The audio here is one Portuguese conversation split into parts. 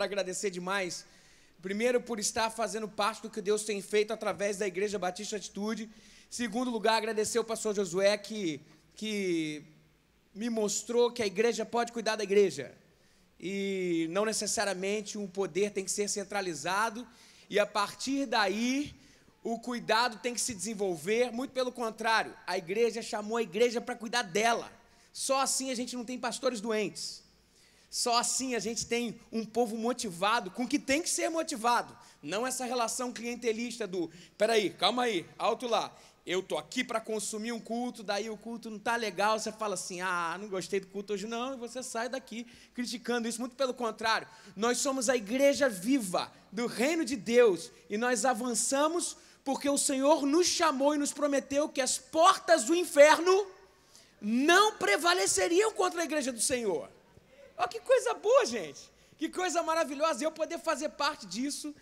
quero agradecer demais. Primeiro, por estar fazendo parte do que Deus tem feito através da Igreja Batista Atitude. Segundo lugar, agradecer ao pastor Josué que, que me mostrou que a igreja pode cuidar da igreja. E não necessariamente um poder tem que ser centralizado. E a partir daí, o cuidado tem que se desenvolver, muito pelo contrário, a igreja chamou a igreja para cuidar dela. Só assim a gente não tem pastores doentes. Só assim a gente tem um povo motivado com o que tem que ser motivado. Não essa relação clientelista do, peraí, calma aí, alto lá. Eu tô aqui para consumir um culto, daí o culto não tá legal, você fala assim: "Ah, não gostei do culto hoje não", e você sai daqui criticando isso, muito pelo contrário. Nós somos a igreja viva do reino de Deus e nós avançamos porque o Senhor nos chamou e nos prometeu que as portas do inferno não prevaleceriam contra a igreja do Senhor. Olha que coisa boa, gente. Que coisa maravilhosa. Eu poder fazer parte disso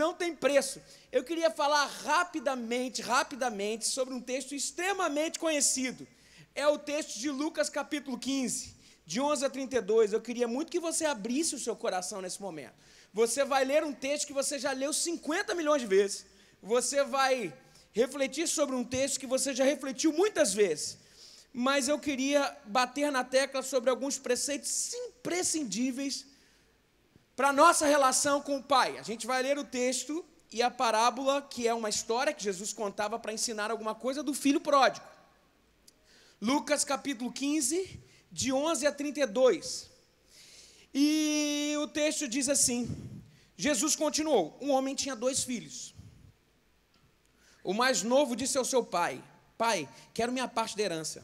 não tem preço. Eu queria falar rapidamente, rapidamente, sobre um texto extremamente conhecido. É o texto de Lucas, capítulo 15, de 11 a 32. Eu queria muito que você abrisse o seu coração nesse momento. Você vai ler um texto que você já leu 50 milhões de vezes. Você vai refletir sobre um texto que você já refletiu muitas vezes. Mas eu queria bater na tecla sobre alguns preceitos simples prescindíveis para a nossa relação com o Pai. A gente vai ler o texto e a parábola, que é uma história que Jesus contava para ensinar alguma coisa do filho pródigo. Lucas capítulo 15, de 11 a 32. E o texto diz assim: Jesus continuou: Um homem tinha dois filhos. O mais novo disse ao seu pai: Pai, quero minha parte da herança.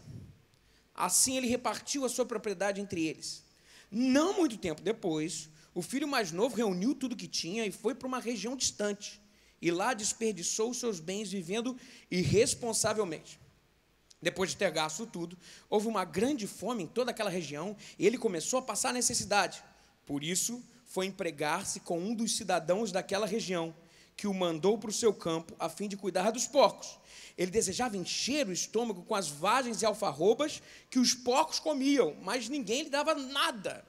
Assim ele repartiu a sua propriedade entre eles. Não muito tempo depois, o filho mais novo reuniu tudo que tinha e foi para uma região distante. E lá desperdiçou os seus bens vivendo irresponsavelmente. Depois de ter gasto tudo, houve uma grande fome em toda aquela região e ele começou a passar necessidade. Por isso, foi empregar-se com um dos cidadãos daquela região que o mandou para o seu campo a fim de cuidar dos porcos. Ele desejava encher o estômago com as vagens e alfarrobas que os porcos comiam, mas ninguém lhe dava nada.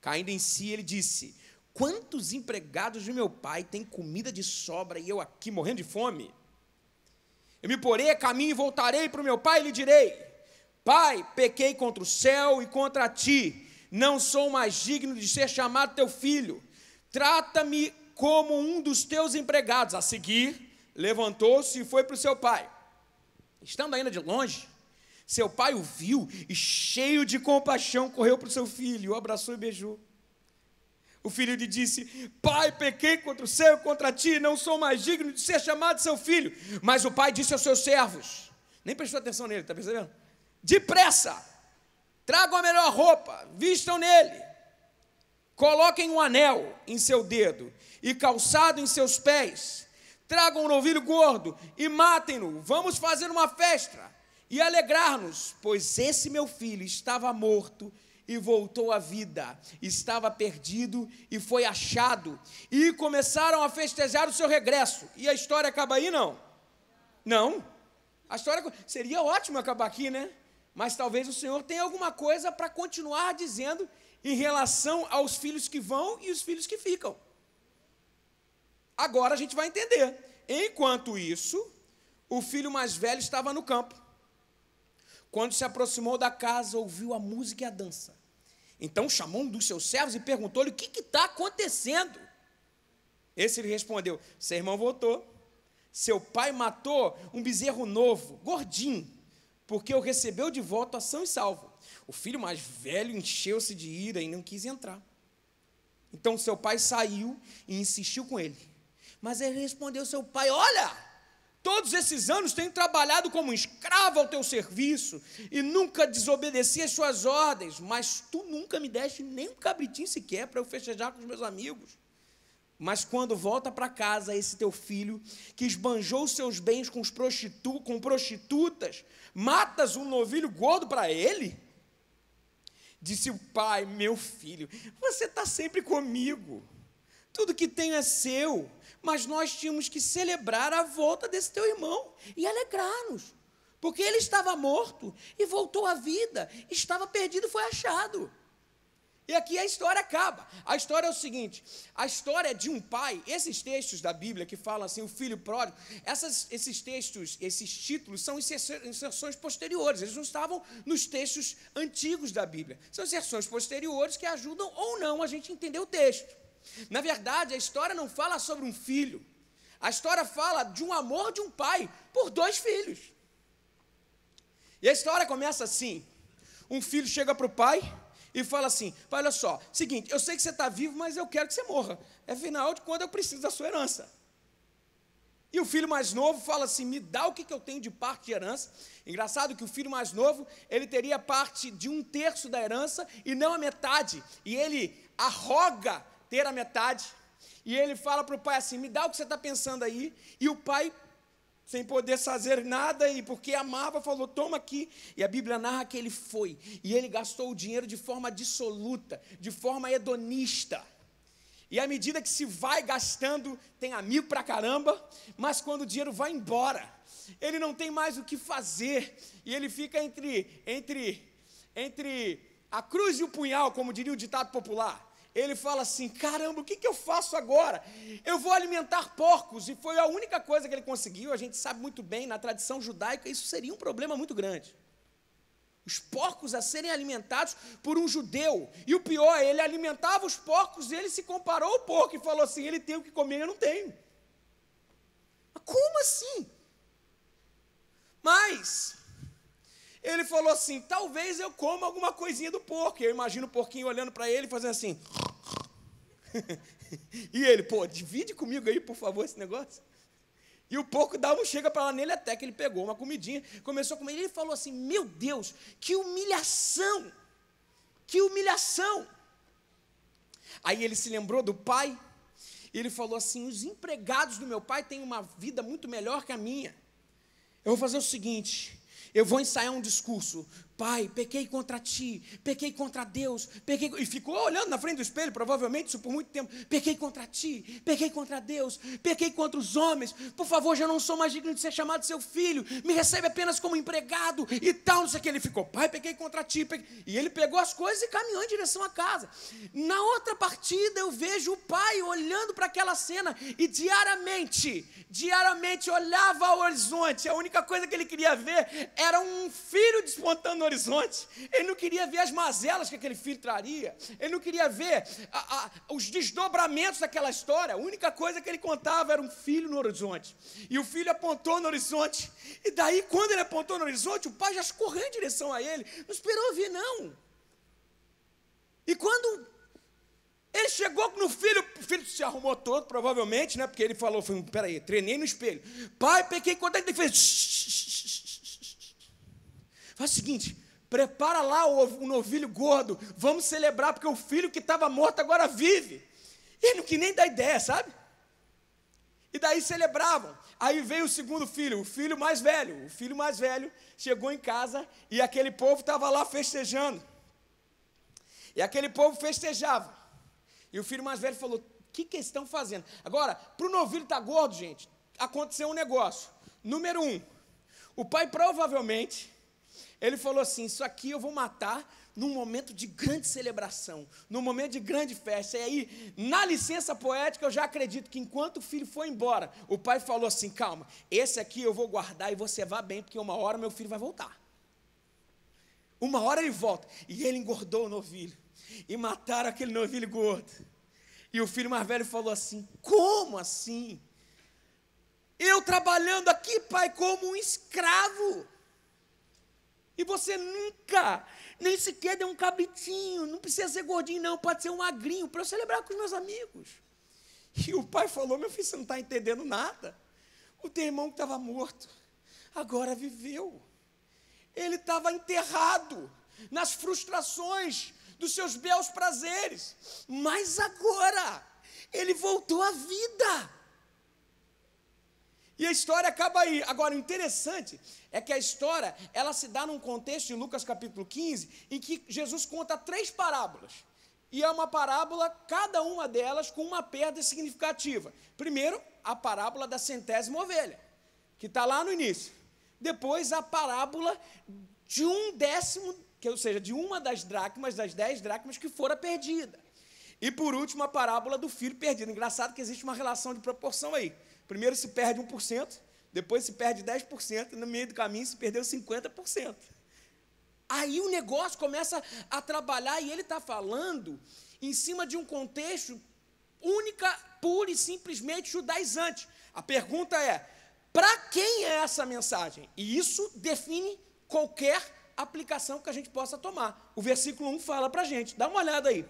Caindo em si, ele disse: Quantos empregados de meu pai têm comida de sobra e eu aqui morrendo de fome? Eu me porei a caminho e voltarei para o meu pai e lhe direi: Pai, pequei contra o céu e contra ti, não sou mais digno de ser chamado teu filho. Trata-me como um dos teus empregados. A seguir, levantou-se e foi para o seu pai. Estando ainda de longe, seu pai o viu e, cheio de compaixão, correu para o seu filho, o abraçou e beijou. O filho lhe disse: Pai, pequei contra o céu e contra ti, não sou mais digno de ser chamado seu filho. Mas o pai disse aos seus servos: Nem prestou atenção nele, está percebendo? Depressa, tragam a melhor roupa, vistam nele, coloquem um anel em seu dedo e calçado em seus pés. Tragam um novilho gordo e matem-no. Vamos fazer uma festa e alegrar-nos, pois esse meu filho estava morto e voltou à vida, estava perdido e foi achado. E começaram a festejar o seu regresso. E a história acaba aí, não? Não. A história seria ótimo acabar aqui, né? Mas talvez o Senhor tenha alguma coisa para continuar dizendo em relação aos filhos que vão e os filhos que ficam. Agora a gente vai entender. Enquanto isso, o filho mais velho estava no campo. Quando se aproximou da casa, ouviu a música e a dança. Então chamou um dos seus servos e perguntou-lhe: O que está acontecendo? Esse lhe respondeu: Seu irmão voltou. Seu pai matou um bezerro novo, gordinho, porque o recebeu de volta são e salvo. O filho mais velho encheu-se de ira e não quis entrar. Então seu pai saiu e insistiu com ele. Mas ele respondeu seu pai: Olha, todos esses anos tenho trabalhado como escravo ao teu serviço e nunca desobedeci às suas ordens, mas tu nunca me deste nem um cabritinho sequer para eu festejar com os meus amigos. Mas quando volta para casa esse teu filho, que esbanjou seus bens com, prostitu com prostitutas, matas um novilho gordo para ele? Disse o pai, meu filho, você está sempre comigo. Tudo que tenho é seu mas nós tínhamos que celebrar a volta desse teu irmão e alegrar-nos, porque ele estava morto e voltou à vida, estava perdido e foi achado. E aqui a história acaba. A história é o seguinte: a história é de um pai. Esses textos da Bíblia que falam assim, o filho pródigo, essas, esses textos, esses títulos são inserções posteriores. Eles não estavam nos textos antigos da Bíblia. São inserções posteriores que ajudam ou não a gente entender o texto. Na verdade, a história não fala sobre um filho. A história fala de um amor de um pai por dois filhos. E a história começa assim: um filho chega para o pai e fala assim: pai, olha só, seguinte, eu sei que você está vivo, mas eu quero que você morra. Afinal de contas, eu preciso da sua herança. E o filho mais novo fala assim: me dá o que, que eu tenho de parte de herança. Engraçado que o filho mais novo ele teria parte de um terço da herança e não a metade. E ele arroga ter a metade, e ele fala para o pai assim: me dá o que você está pensando aí, e o pai, sem poder fazer nada, e porque amava, falou: toma aqui. E a Bíblia narra que ele foi, e ele gastou o dinheiro de forma dissoluta, de forma hedonista. E à medida que se vai gastando, tem amigo para caramba, mas quando o dinheiro vai embora, ele não tem mais o que fazer, e ele fica entre entre entre a cruz e o punhal, como diria o ditado popular ele fala assim: caramba, o que, que eu faço agora? Eu vou alimentar porcos. E foi a única coisa que ele conseguiu. A gente sabe muito bem, na tradição judaica, isso seria um problema muito grande. Os porcos a serem alimentados por um judeu. E o pior, ele alimentava os porcos e ele se comparou ao porco e falou assim: ele tem o que comer, eu não tenho. Mas como assim? Mas ele falou assim: talvez eu coma alguma coisinha do porco. Eu imagino o porquinho olhando para ele e fazendo assim. e ele, pô, divide comigo aí, por favor, esse negócio. E o porco dava um chega para lá nele até que ele pegou uma comidinha, começou a comer. E ele falou assim: Meu Deus, que humilhação! Que humilhação! Aí ele se lembrou do pai e ele falou assim: Os empregados do meu pai têm uma vida muito melhor que a minha. Eu vou fazer o seguinte: eu vou ensaiar um discurso Pai, pequei contra ti, pequei contra Deus, pequei. E ficou olhando na frente do espelho, provavelmente, isso por muito tempo. Pequei contra ti, pequei contra Deus, pequei contra os homens. Por favor, já não sou mais digno de ser chamado seu filho, me recebe apenas como empregado e tal. Não sei o que. Ele ficou, Pai, pequei contra ti. Pequei... E ele pegou as coisas e caminhou em direção à casa. Na outra partida, eu vejo o pai olhando para aquela cena e diariamente, diariamente olhava ao horizonte. A única coisa que ele queria ver era um filho despontando horizonte. Ele não queria ver as mazelas que aquele filho traria. Ele não queria ver a, a, os desdobramentos daquela história. A única coisa que ele contava era um filho no horizonte. E o filho apontou no horizonte. E daí, quando ele apontou no horizonte, o pai já escorreu em direção a ele. Não esperou ouvir, não. E quando ele chegou no filho, o filho se arrumou todo, provavelmente, né? Porque ele falou: foi, peraí, treinei no espelho. Pai, pequei quando ele. É ele fez. Faz o seguinte, prepara lá o, o novilho gordo, vamos celebrar, porque o filho que estava morto agora vive. E não que nem dá ideia, sabe? E daí celebravam. Aí veio o segundo filho, o filho mais velho. O filho mais velho chegou em casa e aquele povo estava lá festejando. E aquele povo festejava. E o filho mais velho falou: O que, que eles estão fazendo? Agora, para o novilho estar tá gordo, gente, aconteceu um negócio. Número um, o pai provavelmente ele falou assim: Isso aqui eu vou matar num momento de grande celebração, num momento de grande festa. E aí, na licença poética, eu já acredito que enquanto o filho foi embora, o pai falou assim: Calma, esse aqui eu vou guardar e você vá bem, porque uma hora meu filho vai voltar. Uma hora ele volta. E ele engordou o novilho. E mataram aquele novilho gordo. E o filho mais velho falou assim: Como assim? Eu trabalhando aqui, pai, como um escravo. E você nunca, nem sequer deu um cabritinho, não precisa ser gordinho, não, pode ser um agrinho para eu celebrar com os meus amigos. E o pai falou: Meu filho, você não está entendendo nada. O teu irmão que estava morto, agora viveu. Ele estava enterrado nas frustrações dos seus belos prazeres, mas agora ele voltou à vida. E a história acaba aí. Agora, o interessante é que a história, ela se dá num contexto em Lucas capítulo 15, em que Jesus conta três parábolas. E é uma parábola, cada uma delas com uma perda significativa. Primeiro, a parábola da centésima ovelha, que está lá no início. Depois, a parábola de um décimo, que, ou seja, de uma das dracmas, das dez dracmas que fora perdida. E por último, a parábola do filho perdido. Engraçado que existe uma relação de proporção aí. Primeiro se perde 1%, depois se perde 10%, e no meio do caminho se perdeu 50%. Aí o negócio começa a trabalhar e ele está falando em cima de um contexto única, pura e simplesmente judaizante. A pergunta é: para quem é essa mensagem? E isso define qualquer aplicação que a gente possa tomar. O versículo 1 fala para a gente, dá uma olhada aí.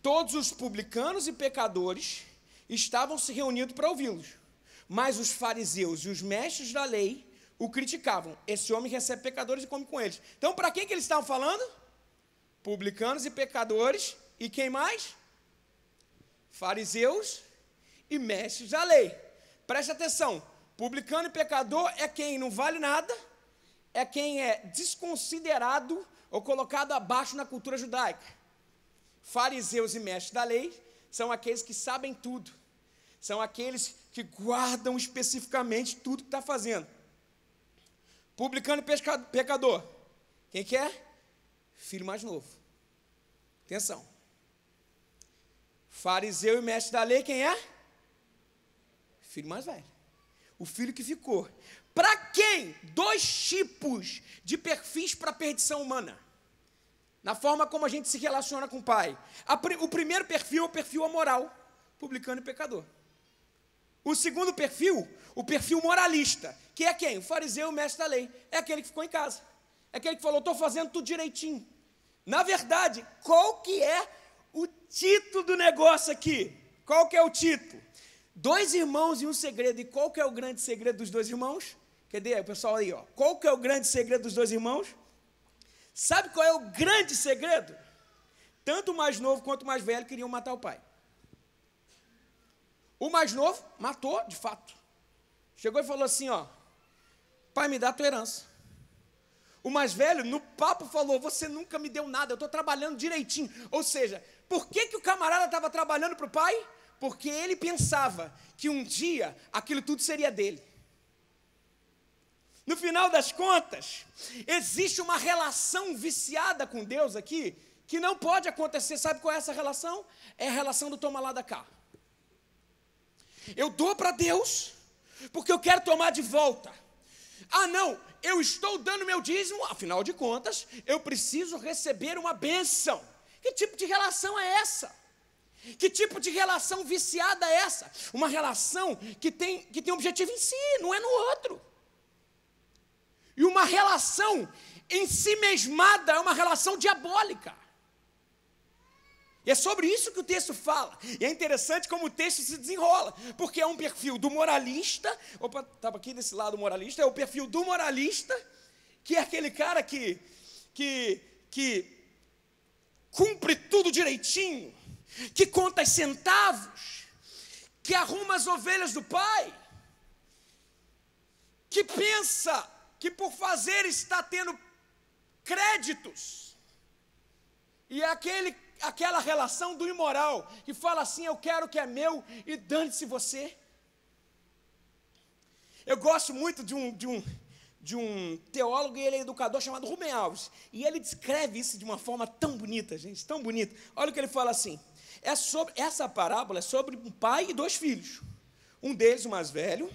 Todos os publicanos e pecadores estavam se reunindo para ouvi-los. Mas os fariseus e os mestres da lei o criticavam. Esse homem recebe pecadores e come com eles. Então, para quem que eles estavam falando? Publicanos e pecadores. E quem mais? Fariseus e mestres da lei. Preste atenção: publicano e pecador é quem não vale nada, é quem é desconsiderado ou colocado abaixo na cultura judaica. Fariseus e mestres da lei são aqueles que sabem tudo, são aqueles que guardam especificamente tudo que está fazendo. Publicano e pecador, quem que é? Filho mais novo. Atenção. Fariseu e mestre da lei, quem é? Filho mais velho. O filho que ficou. Para quem? Dois tipos de perfis para a perdição humana na forma como a gente se relaciona com o Pai. o primeiro perfil é o perfil amoral, publicano e pecador. O segundo perfil, o perfil moralista, que é quem? O fariseu, o mestre da lei. É aquele que ficou em casa. É aquele que falou, estou fazendo tudo direitinho. Na verdade, qual que é o título do negócio aqui? Qual que é o título? Dois irmãos e um segredo. E qual que é o grande segredo dos dois irmãos? Cadê o pessoal aí? Ó? Qual que é o grande segredo dos dois irmãos? Sabe qual é o grande segredo? Tanto o mais novo quanto o mais velho queriam matar o pai. O mais novo matou, de fato. Chegou e falou assim: ó, pai, me dá a tua herança. O mais velho, no papo, falou: Você nunca me deu nada, eu estou trabalhando direitinho. Ou seja, por que, que o camarada estava trabalhando para o pai? Porque ele pensava que um dia aquilo tudo seria dele. No final das contas, existe uma relação viciada com Deus aqui que não pode acontecer. Sabe qual é essa relação? É a relação do toma lá da cá. Eu dou para Deus porque eu quero tomar de volta. Ah, não, eu estou dando meu dízimo, afinal de contas, eu preciso receber uma bênção. Que tipo de relação é essa? Que tipo de relação viciada é essa? Uma relação que tem, que tem um objetivo em si, não é no outro uma relação em si mesmada, é uma relação diabólica. E é sobre isso que o texto fala. E é interessante como o texto se desenrola, porque é um perfil do moralista, opa, estava aqui desse lado o moralista, é o perfil do moralista, que é aquele cara que, que, que cumpre tudo direitinho, que conta os centavos, que arruma as ovelhas do pai, que pensa que por fazer está tendo créditos. E é aquele, aquela relação do imoral que fala assim: eu quero o que é meu e dane-se você. Eu gosto muito de um, de um, de um teólogo e ele é educador chamado Rubem Alves. E ele descreve isso de uma forma tão bonita, gente, tão bonita. Olha o que ele fala assim: é sobre, essa parábola é sobre um pai e dois filhos. Um deles, o mais velho,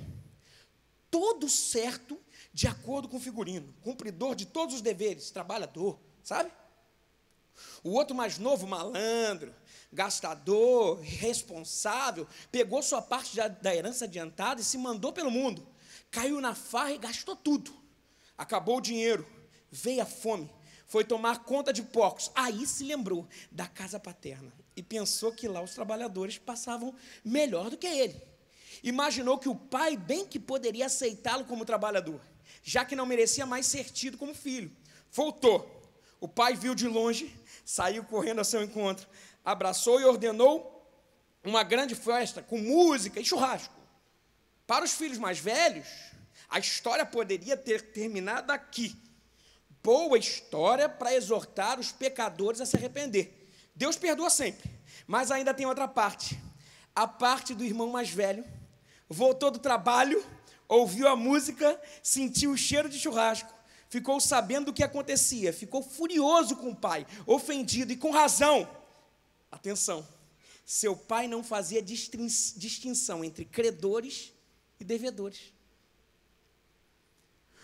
todo certo de acordo com o figurino, cumpridor de todos os deveres, trabalhador, sabe? O outro mais novo, malandro, gastador, responsável, pegou sua parte da herança adiantada e se mandou pelo mundo. Caiu na farra e gastou tudo. Acabou o dinheiro, veio a fome, foi tomar conta de porcos. Aí se lembrou da casa paterna e pensou que lá os trabalhadores passavam melhor do que ele. Imaginou que o pai bem que poderia aceitá-lo como trabalhador já que não merecia mais ser tido como filho. Voltou. O pai viu de longe, saiu correndo a seu encontro, abraçou e ordenou uma grande festa com música e churrasco. Para os filhos mais velhos, a história poderia ter terminado aqui. Boa história para exortar os pecadores a se arrepender. Deus perdoa sempre, mas ainda tem outra parte. A parte do irmão mais velho voltou do trabalho Ouviu a música, sentiu o cheiro de churrasco, ficou sabendo o que acontecia, ficou furioso com o pai, ofendido e com razão. Atenção, seu pai não fazia distinção entre credores e devedores.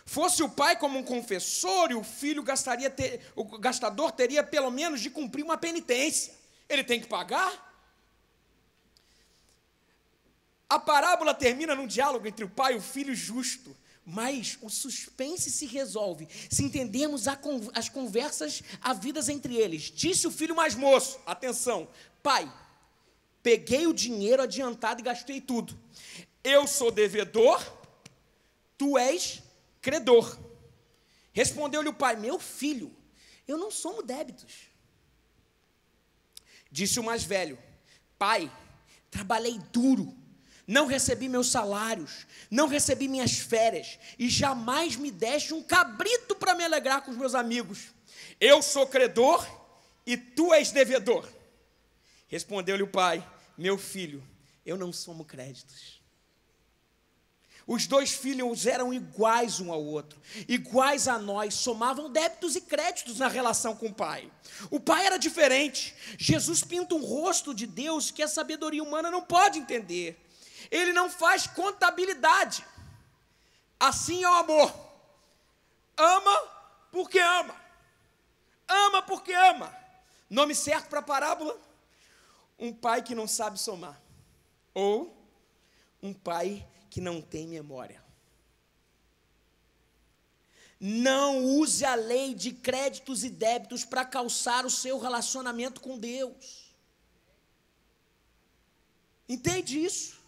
Fosse o pai como um confessor, e o filho gastaria ter, o gastador teria pelo menos de cumprir uma penitência. Ele tem que pagar, a parábola termina num diálogo entre o pai e o filho justo, mas o suspense se resolve se entendermos as conversas havidas entre eles. Disse o filho mais moço: atenção, pai, peguei o dinheiro adiantado e gastei tudo. Eu sou devedor, tu és credor. Respondeu-lhe o pai: Meu filho, eu não somo débitos. Disse o mais velho: Pai, trabalhei duro não recebi meus salários, não recebi minhas férias, e jamais me deste um cabrito para me alegrar com os meus amigos. Eu sou credor e tu és devedor. Respondeu-lhe o pai: Meu filho, eu não somo créditos. Os dois filhos eram iguais um ao outro, iguais a nós, somavam débitos e créditos na relação com o pai. O pai era diferente. Jesus pinta um rosto de Deus que a sabedoria humana não pode entender. Ele não faz contabilidade. Assim é o amor. Ama porque ama. Ama porque ama. Nome certo para a parábola? Um pai que não sabe somar. Ou um pai que não tem memória. Não use a lei de créditos e débitos para calçar o seu relacionamento com Deus. Entende isso?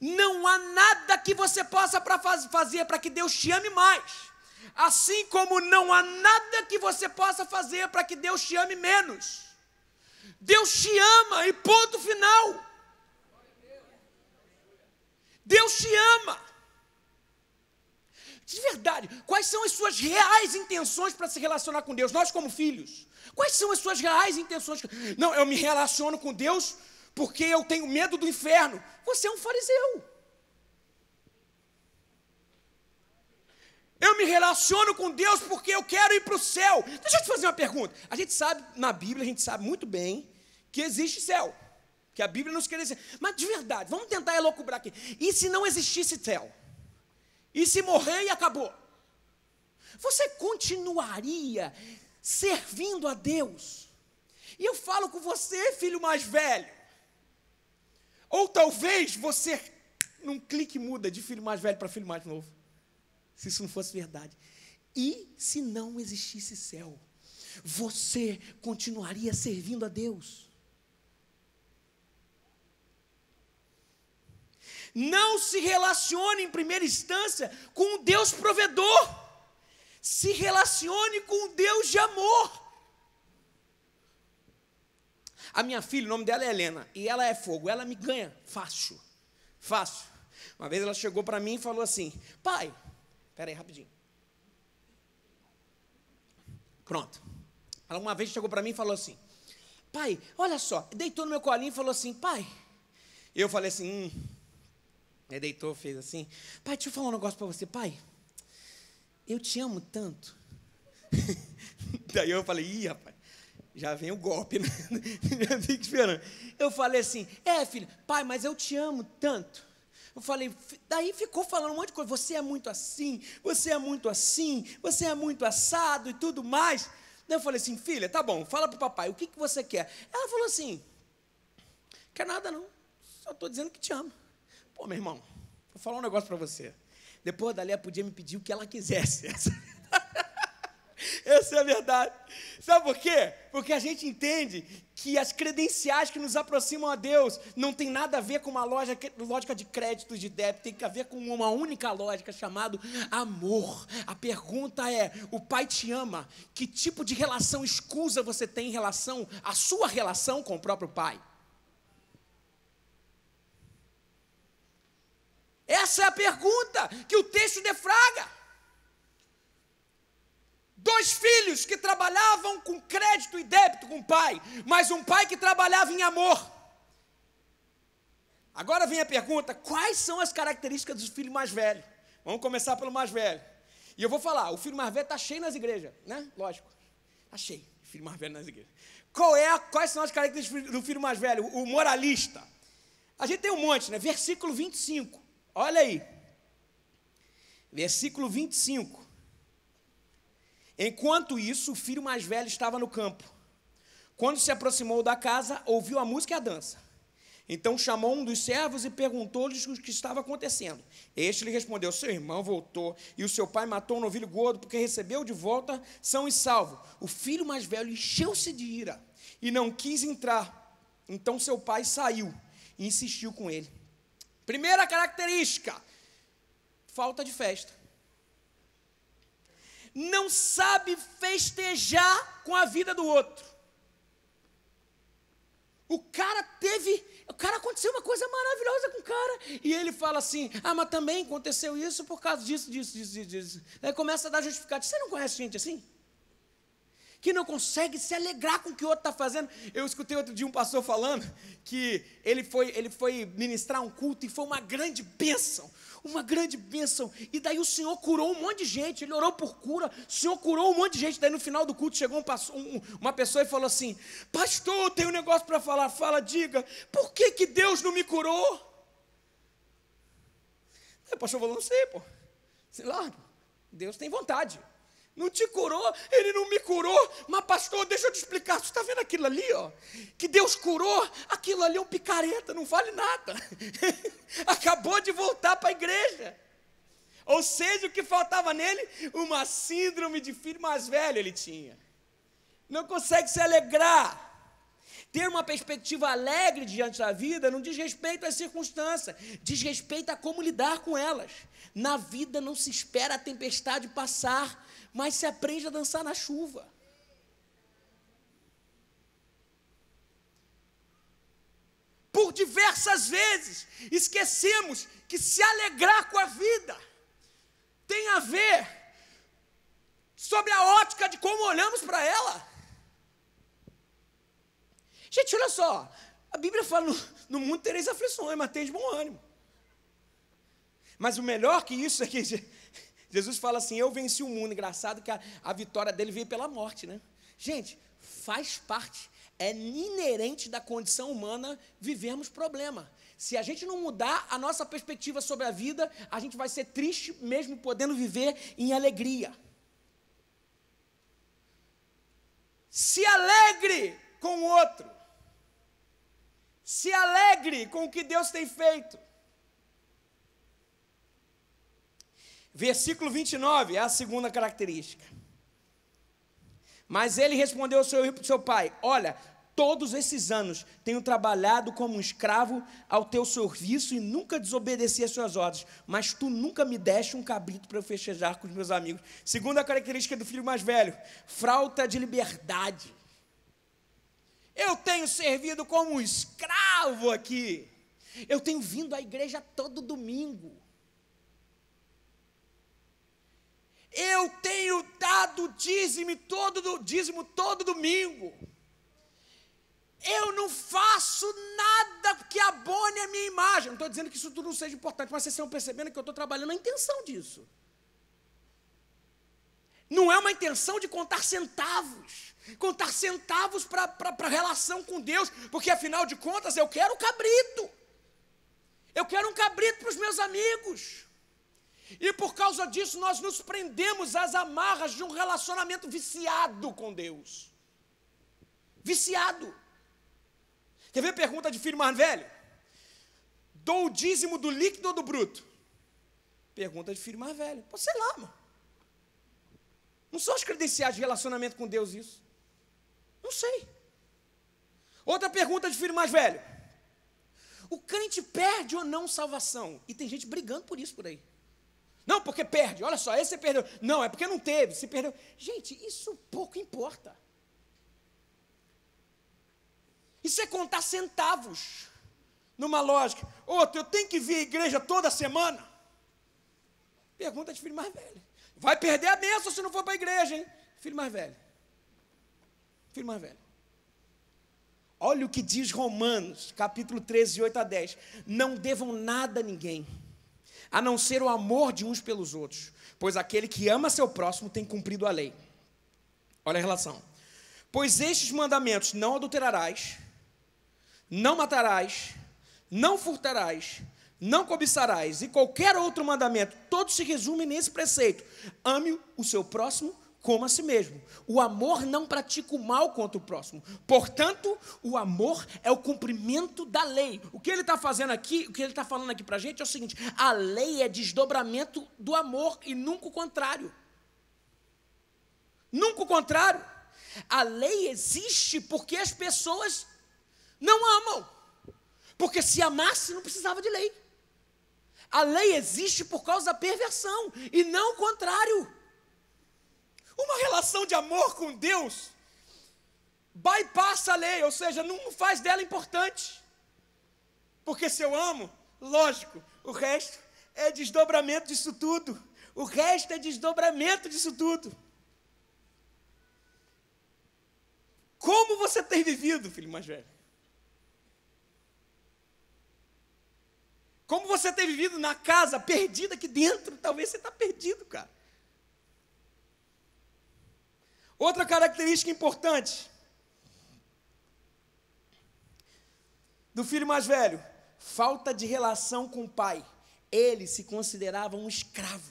Não há nada que você possa pra fazer para que Deus te ame mais. Assim como não há nada que você possa fazer para que Deus te ame menos. Deus te ama e ponto final. Deus te ama. De verdade, quais são as suas reais intenções para se relacionar com Deus? Nós, como filhos, quais são as suas reais intenções? Não, eu me relaciono com Deus porque eu tenho medo do inferno. Você é um fariseu. Eu me relaciono com Deus porque eu quero ir para o céu. Deixa eu te fazer uma pergunta. A gente sabe, na Bíblia, a gente sabe muito bem que existe céu. Que a Bíblia nos quer dizer. Mas de verdade, vamos tentar elocubrar aqui. E se não existisse céu? E se morrer e acabou? Você continuaria servindo a Deus? E eu falo com você, filho mais velho. Ou talvez você, num clique, muda de filho mais velho para filho mais novo. Se isso não fosse verdade. E se não existisse céu, você continuaria servindo a Deus. Não se relacione em primeira instância com o Deus provedor. Se relacione com o Deus de amor. A minha filha, o nome dela é Helena, e ela é fogo, ela me ganha fácil. Fácil. Uma vez ela chegou para mim e falou assim: "Pai, peraí, aí rapidinho. Pronto. Ela uma vez chegou para mim e falou assim: "Pai, olha só", deitou no meu colinho e falou assim: "Pai". Eu falei assim: "Hum". Aí deitou, fez assim: "Pai, deixa eu falar um negócio para você, pai. Eu te amo tanto". Daí eu falei: "Ih, rapaz, já vem o golpe, né? eu esperando. Eu falei assim, é, filho, pai, mas eu te amo tanto. Eu falei, daí ficou falando um monte de coisa, você é muito assim, você é muito assim, você é muito assado e tudo mais. Daí eu falei assim, filha, tá bom, fala pro papai, o que, que você quer? Ela falou assim, quer nada não, só estou dizendo que te amo. Pô, meu irmão, vou falar um negócio para você. Depois dali ela podia me pedir o que ela quisesse. Essa é a verdade. Sabe por quê? Porque a gente entende que as credenciais que nos aproximam a Deus não tem nada a ver com uma loja, lógica de crédito de débito, tem a ver com uma única lógica chamada amor. A pergunta é: o Pai te ama? Que tipo de relação escusa você tem em relação à sua relação com o próprio Pai? Essa é a pergunta que o texto defraga. Dois filhos que trabalhavam com crédito e débito com o pai, mas um pai que trabalhava em amor. Agora vem a pergunta: quais são as características do filho mais velho? Vamos começar pelo mais velho. E eu vou falar: o filho mais velho está cheio nas igrejas, né? Lógico. Está cheio, filho mais velho nas igrejas. Qual é quais são as características do filho mais velho? O moralista. A gente tem um monte, né? Versículo 25. Olha aí. Versículo 25. Enquanto isso, o filho mais velho estava no campo. Quando se aproximou da casa, ouviu a música e a dança. Então chamou um dos servos e perguntou-lhes o que estava acontecendo. Este lhe respondeu: Seu irmão voltou e o seu pai matou um novilho gordo porque recebeu de volta são e salvo. O filho mais velho encheu-se de ira e não quis entrar. Então seu pai saiu e insistiu com ele. Primeira característica: falta de festa não sabe festejar com a vida do outro. O cara teve, o cara aconteceu uma coisa maravilhosa com o cara e ele fala assim: "Ah, mas também aconteceu isso por causa disso, disso, disso, disso". Aí começa a dar justificativa. Você não conhece gente assim? que não consegue se alegrar com o que o outro está fazendo. Eu escutei outro dia um pastor falando que ele foi, ele foi ministrar um culto e foi uma grande bênção, uma grande bênção. E daí o Senhor curou um monte de gente, ele orou por cura, o Senhor curou um monte de gente. Daí no final do culto chegou um um, uma pessoa e falou assim: Pastor, eu tenho um negócio para falar. Fala, diga, por que, que Deus não me curou? Aí o pastor falou: Não sei, pô. Sei lá, Deus tem vontade. Não te curou, ele não me curou. Mas, pastor, deixa eu te explicar. Você está vendo aquilo ali, ó? Que Deus curou, aquilo ali é um picareta, não vale nada. Acabou de voltar para a igreja. Ou seja, o que faltava nele? Uma síndrome de filho mais velho ele tinha. Não consegue se alegrar. Ter uma perspectiva alegre diante da vida não diz respeito às circunstâncias, diz respeito a como lidar com elas. Na vida não se espera a tempestade passar mas se aprende a dançar na chuva. Por diversas vezes esquecemos que se alegrar com a vida tem a ver sobre a ótica de como olhamos para ela. Gente, olha só, a Bíblia fala: no, no mundo tereis aflições, mas tens bom ânimo. Mas o melhor que isso é que Jesus fala assim: Eu venci o mundo. Engraçado que a, a vitória dele veio pela morte, né? Gente, faz parte, é inerente da condição humana vivermos problema. Se a gente não mudar a nossa perspectiva sobre a vida, a gente vai ser triste mesmo podendo viver em alegria. Se alegre com o outro. Se alegre com o que Deus tem feito. Versículo 29 é a segunda característica. Mas ele respondeu ao seu, seu pai: Olha, todos esses anos tenho trabalhado como um escravo ao teu serviço e nunca desobedeci às suas ordens, mas tu nunca me deste um cabrito para eu festejar com os meus amigos. Segunda característica do filho mais velho: falta de liberdade. Eu tenho servido como um escravo aqui. Eu tenho vindo à igreja todo domingo. Eu tenho dado dízimo todo, dízimo todo domingo. Eu não faço nada que abone a minha imagem. Não estou dizendo que isso tudo não seja importante, mas vocês estão percebendo que eu estou trabalhando a intenção disso. Não é uma intenção de contar centavos, contar centavos para a relação com Deus, porque afinal de contas eu quero um cabrito. Eu quero um cabrito para os meus amigos. E por causa disso, nós nos prendemos às amarras de um relacionamento viciado com Deus. Viciado. Quer ver a pergunta de filho mais velho? Dou o dízimo do líquido ou do bruto? Pergunta de filho mais velho. Pô, sei lá, mano. Não são as credenciais de relacionamento com Deus isso. Não sei. Outra pergunta de filho mais velho. O crente perde ou não salvação? E tem gente brigando por isso por aí. Não, porque perde. Olha só, esse você perdeu. Não, é porque não teve, se perdeu. Gente, isso pouco importa. Isso é contar centavos numa lógica. Outro, eu tenho que vir à igreja toda semana? Pergunta de filho mais velho. Vai perder a bênção se não for para a igreja, hein? Filho mais velho. Filho mais velho. Olha o que diz Romanos, capítulo 13, 8 a 10. Não devam nada a ninguém a não ser o amor de uns pelos outros, pois aquele que ama seu próximo tem cumprido a lei. Olha a relação. Pois estes mandamentos: não adulterarás, não matarás, não furtarás, não cobiçarás e qualquer outro mandamento, todos se resumem nesse preceito: ame o seu próximo como a si mesmo. O amor não pratica o mal contra o próximo. Portanto, o amor é o cumprimento da lei. O que ele está fazendo aqui, o que ele está falando aqui para a gente é o seguinte: a lei é desdobramento do amor e nunca o contrário. Nunca o contrário. A lei existe porque as pessoas não amam. Porque se amasse, não precisava de lei. A lei existe por causa da perversão e não o contrário. Uma relação de amor com Deus bypassa a lei, ou seja, não faz dela importante. Porque se eu amo, lógico, o resto é desdobramento disso tudo. O resto é desdobramento disso tudo. Como você tem vivido, filho mais velho? Como você tem vivido na casa, perdida aqui dentro? Talvez você está perdido, cara. Outra característica importante do filho mais velho: falta de relação com o pai. Ele se considerava um escravo.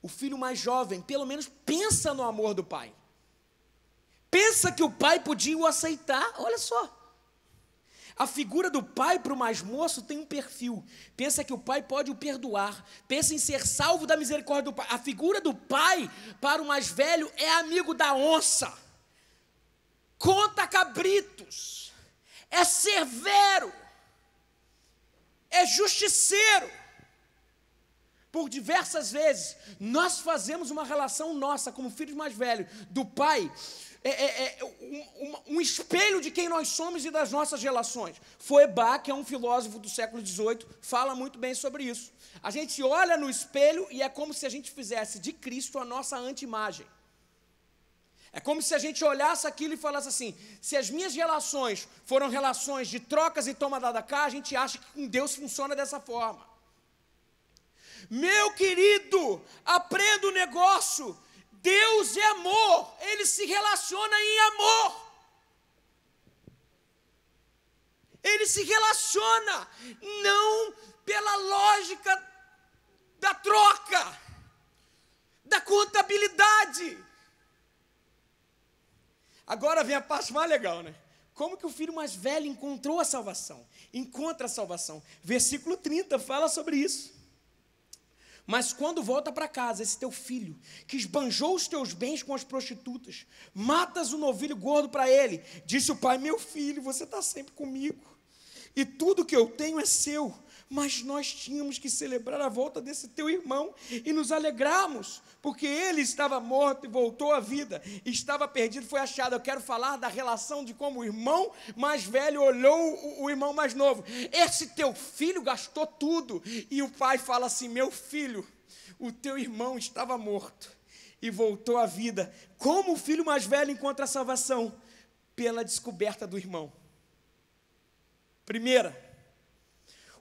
O filho mais jovem, pelo menos, pensa no amor do pai. Pensa que o pai podia o aceitar. Olha só. A figura do pai para o mais moço tem um perfil. Pensa que o pai pode o perdoar. Pensa em ser salvo da misericórdia do pai. A figura do pai para o mais velho é amigo da onça. Conta cabritos. É severo. É justiceiro. Por diversas vezes, nós fazemos uma relação nossa, como filhos mais velhos, do pai é, é, é um, um, espelho de quem nós somos e das nossas relações. Feuerbach, que é um filósofo do século XVIII, fala muito bem sobre isso. A gente olha no espelho e é como se a gente fizesse de Cristo a nossa anti-imagem. É como se a gente olhasse aquilo e falasse assim: se as minhas relações foram relações de trocas e toma da cá, a gente acha que com Deus funciona dessa forma. Meu querido, aprenda o negócio Deus é amor, ele se relaciona em amor. Ele se relaciona não pela lógica da troca, da contabilidade. Agora vem a parte mais legal, né? Como que o filho mais velho encontrou a salvação? Encontra a salvação. Versículo 30 fala sobre isso. Mas quando volta para casa, esse teu filho, que esbanjou os teus bens com as prostitutas, matas o um novilho gordo para ele, disse o pai: Meu filho, você está sempre comigo, e tudo que eu tenho é seu mas nós tínhamos que celebrar a volta desse teu irmão e nos alegrarmos, porque ele estava morto e voltou à vida, estava perdido, foi achado. Eu quero falar da relação de como o irmão mais velho olhou o, o irmão mais novo. Esse teu filho gastou tudo. E o pai fala assim: Meu filho, o teu irmão estava morto e voltou à vida. Como o filho mais velho encontra a salvação? Pela descoberta do irmão. Primeira,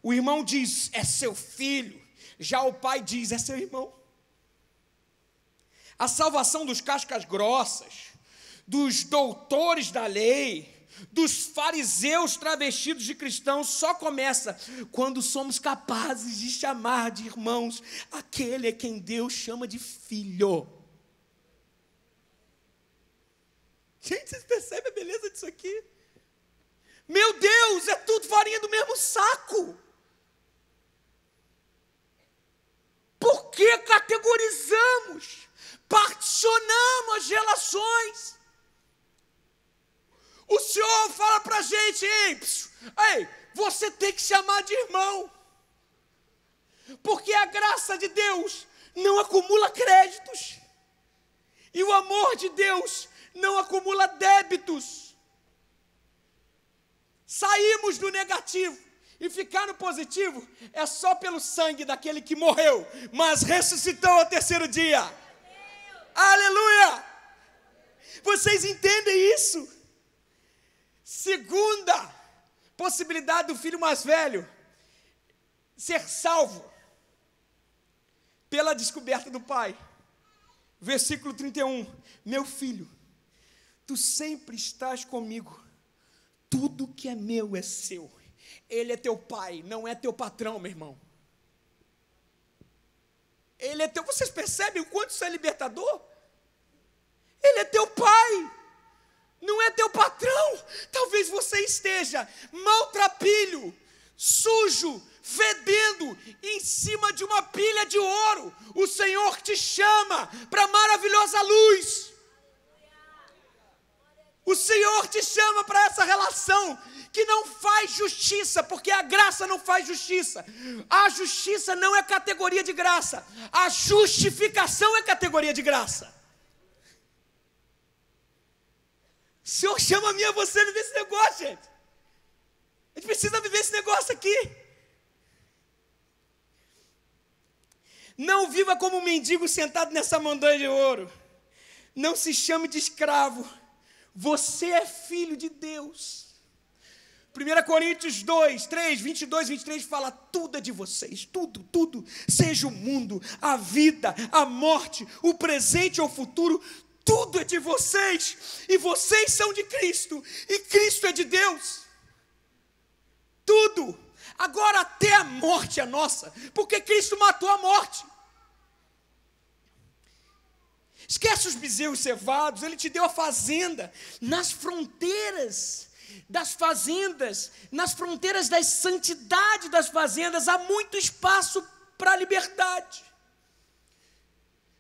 o irmão diz: é seu filho. Já o pai diz: é seu irmão. A salvação dos cascas grossas, dos doutores da lei, dos fariseus travestidos de cristãos só começa quando somos capazes de chamar de irmãos aquele a quem Deus chama de filho. Gente, vocês percebem a beleza disso aqui? Meu Deus, é tudo farinha do mesmo saco. Por que categorizamos, particionamos as relações? O Senhor fala para a gente, ei, psiu, ei, você tem que se de irmão, porque a graça de Deus não acumula créditos, e o amor de Deus não acumula débitos. Saímos do negativo e ficar no positivo é só pelo sangue daquele que morreu, mas ressuscitou ao terceiro dia. Aleluia! Vocês entendem isso? Segunda possibilidade do filho mais velho ser salvo pela descoberta do pai. Versículo 31: Meu filho, tu sempre estás comigo, tudo que é meu é seu ele é teu pai, não é teu patrão, meu irmão. Ele é teu. Vocês percebem o quanto isso é libertador? Ele é teu pai, não é teu patrão. Talvez você esteja maltrapilho, sujo, fedendo em cima de uma pilha de ouro. O Senhor te chama para maravilhosa luz. O Senhor te chama para essa relação que não faz justiça, porque a graça não faz justiça. A justiça não é categoria de graça, a justificação é categoria de graça. O Senhor chama a mim e a você a viver esse negócio, gente. A gente precisa viver esse negócio aqui. Não viva como um mendigo sentado nessa montanha de ouro. Não se chame de escravo você é filho de Deus. 1 Coríntios 2, 3, 22, 23 fala: tudo é de vocês, tudo, tudo, seja o mundo, a vida, a morte, o presente ou o futuro, tudo é de vocês, e vocês são de Cristo, e Cristo é de Deus. Tudo, agora até a morte é nossa, porque Cristo matou a morte. Esquece os bezerros cevados, ele te deu a fazenda nas fronteiras das fazendas, nas fronteiras da santidade das fazendas, há muito espaço para a liberdade.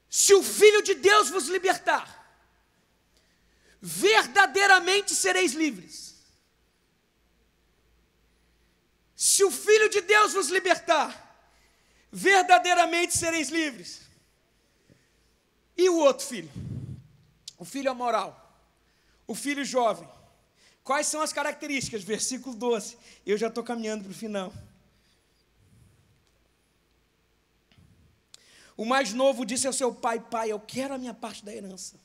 Se o Filho de Deus vos libertar, verdadeiramente sereis livres. Se o Filho de Deus vos libertar, verdadeiramente sereis livres. E o outro filho? O filho amoral. É o filho jovem. Quais são as características? Versículo 12. Eu já estou caminhando para o final. O mais novo disse ao seu pai: Pai, eu quero a minha parte da herança.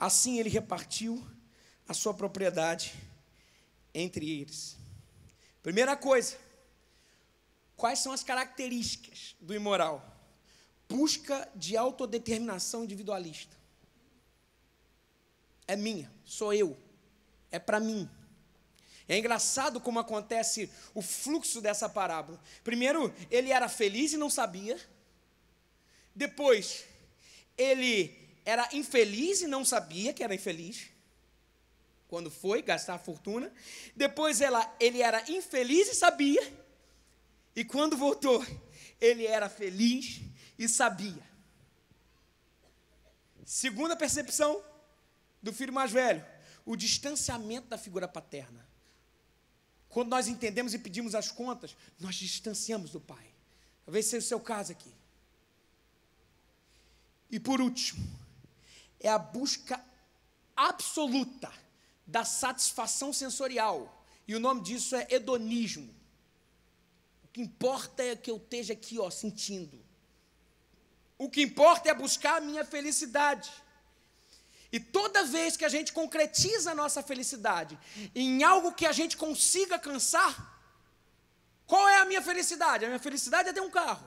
Assim ele repartiu a sua propriedade entre eles. Primeira coisa, quais são as características do imoral? busca de autodeterminação individualista. É minha, sou eu, é para mim. É engraçado como acontece o fluxo dessa parábola. Primeiro, ele era feliz e não sabia. Depois, ele era infeliz e não sabia que era infeliz. Quando foi gastar a fortuna. Depois, ela, ele era infeliz e sabia. E quando voltou, ele era feliz e sabia. Segunda percepção do filho mais velho, o distanciamento da figura paterna. Quando nós entendemos e pedimos as contas, nós distanciamos do pai. Talvez seja o seu caso aqui. E por último, é a busca absoluta da satisfação sensorial. E o nome disso é hedonismo. O que importa é que eu esteja aqui, ó, sentindo. O que importa é buscar a minha felicidade. E toda vez que a gente concretiza a nossa felicidade em algo que a gente consiga alcançar, qual é a minha felicidade? A minha felicidade é ter um carro.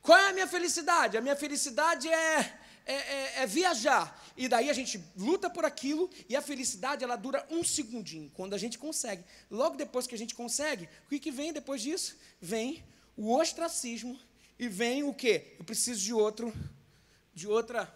Qual é a minha felicidade? A minha felicidade é, é, é, é viajar. E daí a gente luta por aquilo e a felicidade ela dura um segundinho, quando a gente consegue. Logo depois que a gente consegue, o que, que vem depois disso? Vem o ostracismo e vem o quê? Eu preciso de outro, de outra,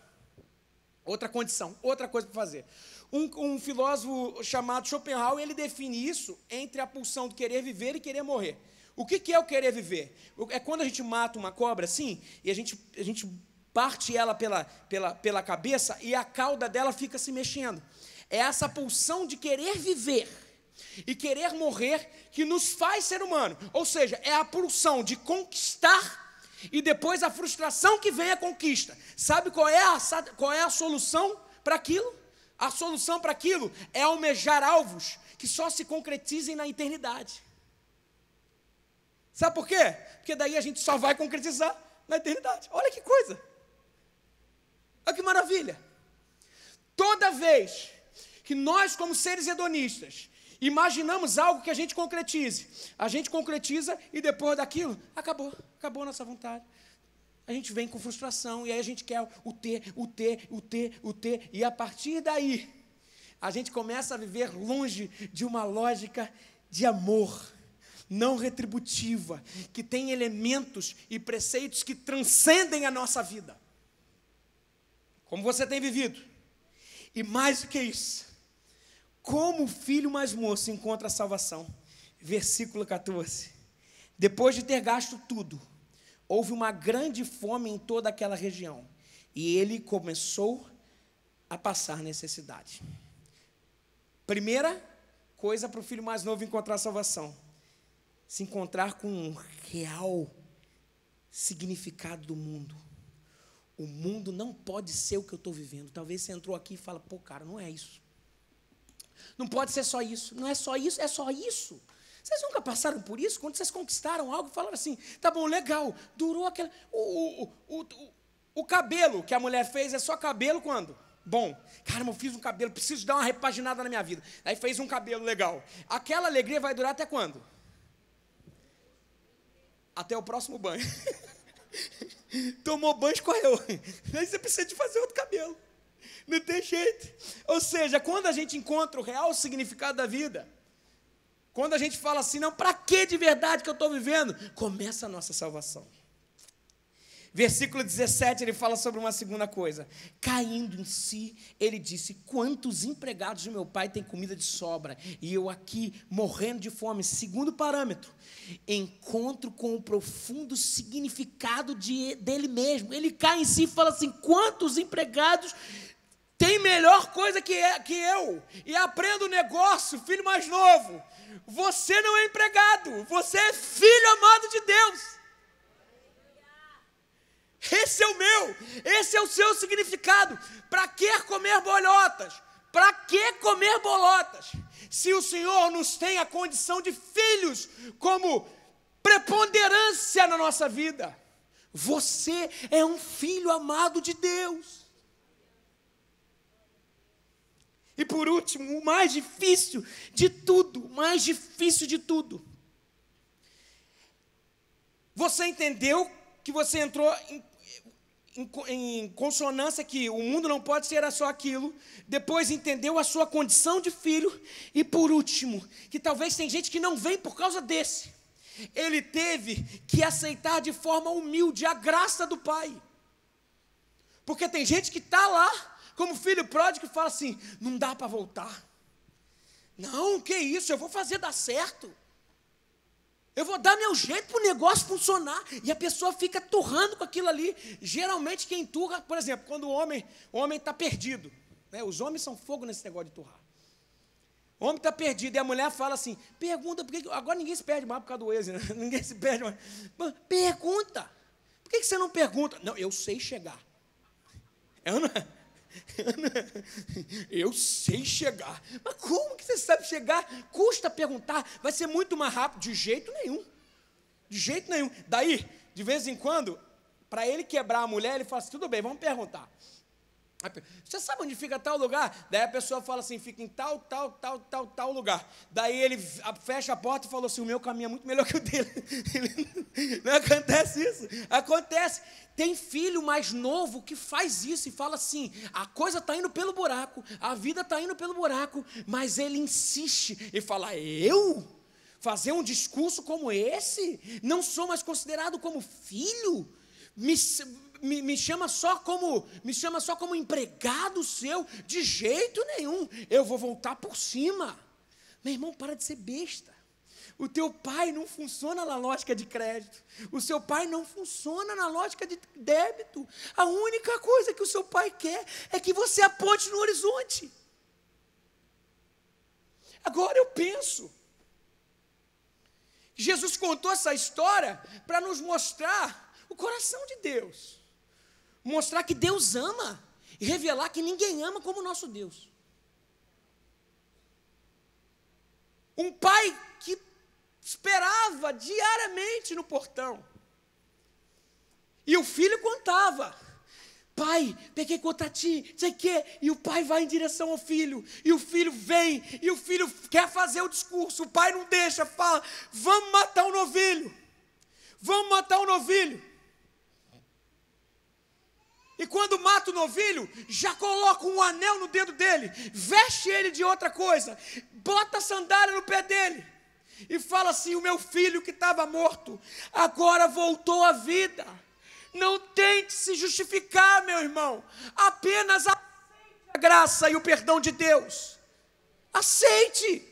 outra condição, outra coisa para fazer. Um, um, filósofo chamado Schopenhauer, ele define isso entre a pulsão do querer viver e querer morrer. O que, que é o querer viver? É quando a gente mata uma cobra assim, e a gente, a gente parte ela pela, pela, pela cabeça e a cauda dela fica se mexendo. É essa pulsão de querer viver e querer morrer que nos faz ser humano. Ou seja, é a pulsão de conquistar e depois a frustração que vem a conquista. Sabe qual é a, qual é a solução para aquilo? A solução para aquilo é almejar alvos que só se concretizem na eternidade. Sabe por quê? Porque daí a gente só vai concretizar na eternidade. Olha que coisa! Olha que maravilha! Toda vez que nós, como seres hedonistas, Imaginamos algo que a gente concretize. A gente concretiza e depois daquilo, acabou, acabou a nossa vontade. A gente vem com frustração e aí a gente quer o ter, o ter, o ter, o ter. E a partir daí, a gente começa a viver longe de uma lógica de amor não retributiva, que tem elementos e preceitos que transcendem a nossa vida. Como você tem vivido? E mais do que isso, como o filho mais moço encontra a salvação? Versículo 14. Depois de ter gasto tudo, houve uma grande fome em toda aquela região e ele começou a passar necessidade. Primeira coisa para o filho mais novo encontrar a salvação: se encontrar com um real significado do mundo. O mundo não pode ser o que eu estou vivendo. Talvez você entrou aqui e fala, pô, cara, não é isso. Não pode ser só isso. Não é só isso, é só isso. Vocês nunca passaram por isso? Quando vocês conquistaram algo, falaram assim: tá bom, legal, durou aquela. O, o, o, o, cabelo que a mulher fez é só cabelo quando? Bom, caramba, eu fiz um cabelo, preciso dar uma repaginada na minha vida. Aí fez um cabelo legal. Aquela alegria vai durar até quando? Até o próximo banho. Tomou banho e correu. Aí você precisa de fazer outro cabelo. Não tem jeito. Ou seja, quando a gente encontra o real significado da vida, quando a gente fala assim, não, para que de verdade que eu estou vivendo? Começa a nossa salvação. Versículo 17, ele fala sobre uma segunda coisa. Caindo em si, ele disse: Quantos empregados de meu pai têm comida de sobra? E eu aqui morrendo de fome. Segundo parâmetro, encontro com o profundo significado de, dele mesmo. Ele cai em si e fala assim: Quantos empregados tem melhor coisa que, é, que eu, e aprenda o negócio, filho mais novo. Você não é empregado, você é filho amado de Deus. Esse é o meu, esse é o seu significado. Para que comer bolhotas? Para que comer bolotas? Se o Senhor nos tem a condição de filhos como preponderância na nossa vida, você é um filho amado de Deus. E por último, o mais difícil de tudo, o mais difícil de tudo. Você entendeu que você entrou em, em, em, consonância que o mundo não pode ser só aquilo, depois entendeu a sua condição de filho, e por último, que talvez tem gente que não vem por causa desse. Ele teve que aceitar de forma humilde a graça do Pai. Porque tem gente que está lá, como filho pródigo que fala assim: não dá para voltar. Não, que isso, eu vou fazer dar certo. Eu vou dar meu jeito para o negócio funcionar. E a pessoa fica turrando com aquilo ali. Geralmente quem turra, por exemplo, quando o homem o homem está perdido. Né? Os homens são fogo nesse negócio de turrar. O homem está perdido. E a mulher fala assim: pergunta, porque Agora ninguém se perde mais por causa do ex, né? ninguém se perde mais. Pergunta. Por que, que você não pergunta? Não, eu sei chegar. Eu não. Eu sei chegar. Mas como que você sabe chegar? Custa perguntar. Vai ser muito mais rápido. De jeito nenhum. De jeito nenhum. Daí, de vez em quando, para ele quebrar a mulher, ele fala assim: tudo bem, vamos perguntar. Você sabe onde fica tal lugar? Daí a pessoa fala assim: fica em tal, tal, tal, tal, tal lugar. Daí ele fecha a porta e falou assim: o meu caminho é muito melhor que o dele. Não acontece isso. Acontece. Tem filho mais novo que faz isso e fala assim: a coisa está indo pelo buraco, a vida está indo pelo buraco, mas ele insiste e fala: eu? Fazer um discurso como esse? Não sou mais considerado como filho? Me me, me chama só como me chama só como empregado seu, de jeito nenhum. Eu vou voltar por cima. Meu irmão, para de ser besta. O teu pai não funciona na lógica de crédito. O seu pai não funciona na lógica de débito. A única coisa que o seu pai quer é que você aponte no horizonte. Agora eu penso. Jesus contou essa história para nos mostrar o coração de Deus mostrar que Deus ama e revelar que ninguém ama como o nosso Deus. Um pai que esperava diariamente no portão. E o filho contava. Pai, pequei contra ti, sei que, e o pai vai em direção ao filho, e o filho vem, e o filho quer fazer o discurso, o pai não deixa, fala, vamos matar o um novilho, vamos matar o um novilho. E quando mata o novilho, já coloca um anel no dedo dele, veste ele de outra coisa, bota a sandália no pé dele e fala assim: O meu filho que estava morto, agora voltou à vida. Não tente se justificar, meu irmão, apenas aceite a graça e o perdão de Deus. Aceite,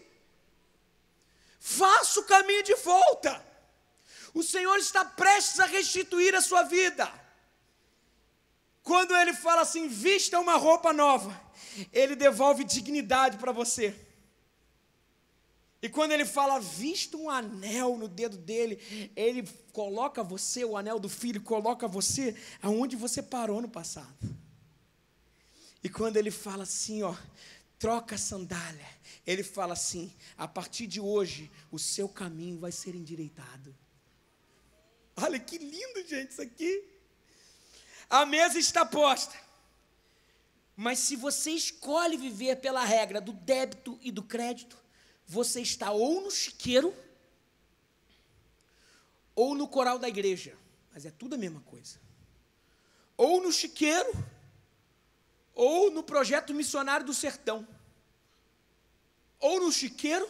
faça o caminho de volta. O Senhor está prestes a restituir a sua vida. Quando ele fala assim, vista uma roupa nova, ele devolve dignidade para você. E quando ele fala, vista um anel no dedo dele, ele coloca você, o anel do filho, coloca você aonde você parou no passado. E quando ele fala assim, ó, troca a sandália, ele fala assim: a partir de hoje, o seu caminho vai ser endireitado. Olha que lindo, gente, isso aqui. A mesa está posta. Mas se você escolhe viver pela regra do débito e do crédito, você está ou no chiqueiro ou no coral da igreja. Mas é tudo a mesma coisa. Ou no chiqueiro ou no projeto missionário do sertão. Ou no chiqueiro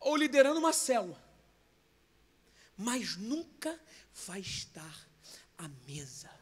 ou liderando uma célula. Mas nunca vai estar à mesa